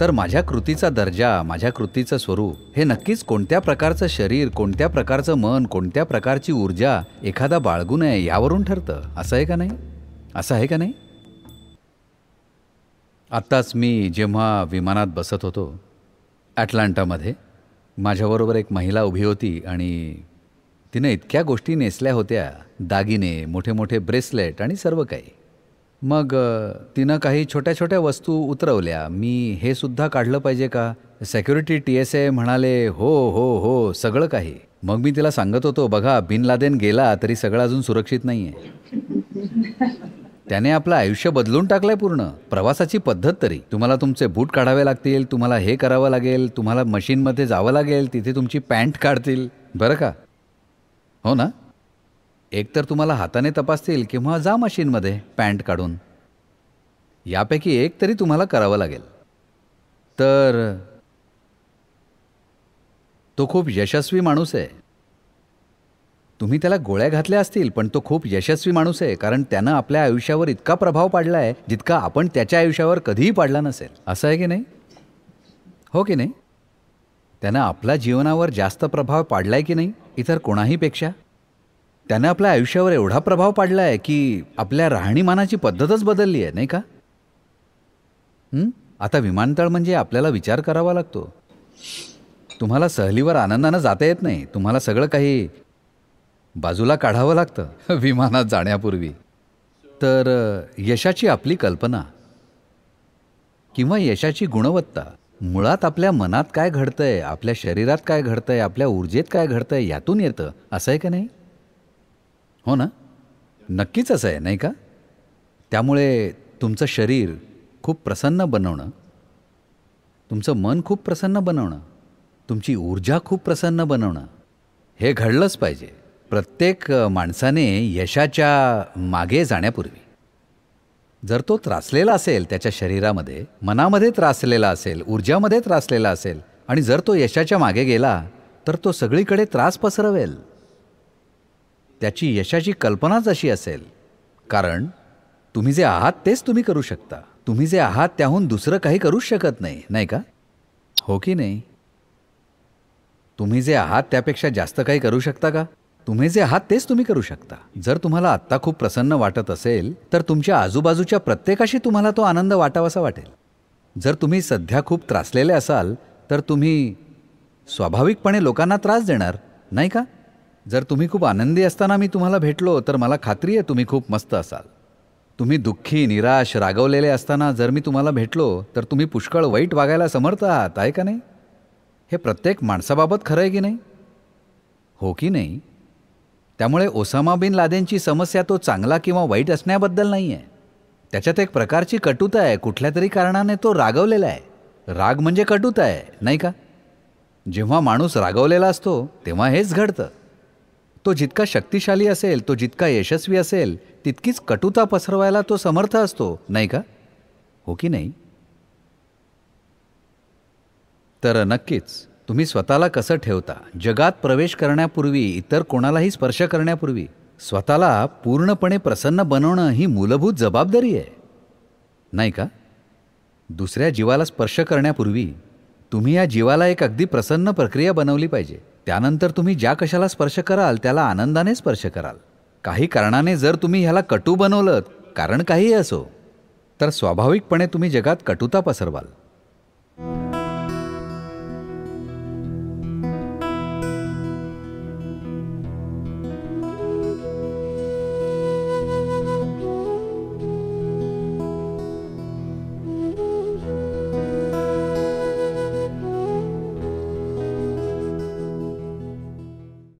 तर माझ्या कृतीचा दर्जा माझ्या कृतीचं स्वरूप हे नक्कीच कोणत्या प्रकारचं शरीर कोणत्या प्रकारचं मन कोणत्या प्रकारची ऊर्जा एखादा बाळगू नये यावरून ठरतं असं आहे का नाही असं आहे का नाही आत्ताच मी जेव्हा विमानात बसत होतो ॲटलांटामध्ये माझ्याबरोबर एक महिला उभी होती आणि तिनं इतक्या गोष्टी नेसल्या होत्या दागिने मोठे मोठे ब्रेसलेट आणि सर्व काही मग तिनं काही छोट्या छोट्या वस्तू उतरवल्या मी हे सुद्धा काढलं पाहिजे का सेक्युरिटी टी एस ए म्हणाले हो हो हो सगळं काही मग मी तिला सांगत होतो बघा बिन लादेन गेला तरी सगळं अजून सुरक्षित नाही आहे त्याने आपलं आयुष्य बदलून टाकलंय पूर्ण प्रवासाची पद्धत तरी तुम्हाला तुमचे बूट काढावे लागतील तुम्हाला हे करावं लागेल तुम्हाला मशीनमध्ये जावं लागेल तिथे तुमची पॅन्ट काढतील बरं का हो ना एकतर तुम्हाला हाताने तपासतील किंवा जा मशीनमध्ये पॅन्ट काढून यापैकी एक तरी तुम्हाला करावं लागेल तर तो खूप यशस्वी माणूस आहे तुम्ही त्याला गोळ्या घातल्या असतील पण तो खूप यशस्वी माणूस आहे कारण त्यानं आपल्या आयुष्यावर इतका प्रभाव पाडला आहे जितका आपण त्याच्या आयुष्यावर कधीही पाडला नसेल असं आहे की नाही हो की नाही त्यानं आपल्या जीवनावर जास्त प्रभाव पाडला आहे की नाही इतर कोणाहीपेक्षा त्याने आपल्या आयुष्यावर एवढा प्रभाव पाडला आहे की आपल्या राहणीमानाची पद्धतच बदलली आहे नाही का आता विमानतळ म्हणजे आपल्याला विचार करावा लागतो तुम्हाला सहलीवर आनंदानं जाता येत नाही तुम्हाला सगळं काही बाजूला काढावं लागतं विमानात जाण्यापूर्वी तर यशाची आपली कल्पना किंवा यशाची गुणवत्ता मुळात आपल्या मनात काय घडतंय आपल्या शरीरात काय घडतंय आपल्या ऊर्जेत काय घडतंय यातून येतं असं आहे का नाही हो ना नक्कीच असं आहे नाही का त्यामुळे तुमचं शरीर खूप प्रसन्न बनवणं तुमचं मन खूप प्रसन्न बनवणं तुमची ऊर्जा खूप प्रसन्न बनवणं हे घडलंच पाहिजे प्रत्येक माणसाने यशाच्या मागे जाण्यापूर्वी जर तो त्रासलेला असेल त्याच्या शरीरामध्ये मनामध्ये त्रासलेला असेल ऊर्जामध्ये त्रासलेला असेल आणि जर तो यशाच्या मागे गेला तर तो सगळीकडे त्रास पसरवेल त्याची यशाची कल्पनाच अशी असेल कारण तुम्ही जे आहात तेच तुम्ही करू शकता तुम्ही जे आहात त्याहून दुसरं काही करूच शकत नाही नाही का हो की नाही तुम्ही जे आहात त्यापेक्षा जास्त काही करू शकता का तुम्ही जे आहात तेच तुम्ही करू शकता जर तुम्हाला आत्ता खूप प्रसन्न वाटत असेल तर तुमच्या आजूबाजूच्या प्रत्येकाशी तुम्हाला तो आनंद वाटावासा वाटेल जर तुम्ही सध्या खूप त्रासलेले असाल तर तुम्ही स्वाभाविकपणे लोकांना त्रास देणार नाही का जर तुम्ही खूप आनंदी असताना मी तुम्हाला भेटलो तर मला खात्री आहे तुम्ही खूप मस्त असाल तुम्ही दुःखी निराश रागवलेले असताना जर मी तुम्हाला भेटलो तर तुम्ही पुष्कळ वाईट वागायला समर्थ आहात आहे का नाही हे प्रत्येक माणसाबाबत खरं आहे की नाही हो की नाही त्यामुळे ओसामा बिन लादेनची समस्या तो चांगला किंवा वाईट असण्याबद्दल नाही आहे त्याच्यात एक प्रकारची कटुता आहे कुठल्या तरी कारणाने तो रागवलेला आहे राग म्हणजे कटुता आहे नाही का जेव्हा माणूस रागवलेला असतो तेव्हा हेच घडतं तो जितका शक्तिशाली असेल तो जितका यशस्वी असेल तितकीच कटुता पसरवायला तो समर्थ असतो नाही का हो की नाही तर नक्कीच तुम्ही स्वतःला कसं ठेवता जगात प्रवेश करण्यापूर्वी इतर कोणालाही स्पर्श करण्यापूर्वी स्वतःला पूर्णपणे प्रसन्न बनवणं ही मूलभूत जबाबदारी आहे नाही का दुसऱ्या जीवाला स्पर्श करण्यापूर्वी तुम्ही या जीवाला एक अगदी प्रसन्न प्रक्रिया बनवली पाहिजे त्यानंतर तुम्ही ज्या कशाला स्पर्श कराल त्याला आनंदाने स्पर्श कराल काही कारणाने जर तुम्ही ह्याला कटू बनवलं कारण काहीही असो तर स्वाभाविकपणे तुम्ही जगात कटुता पसरवाल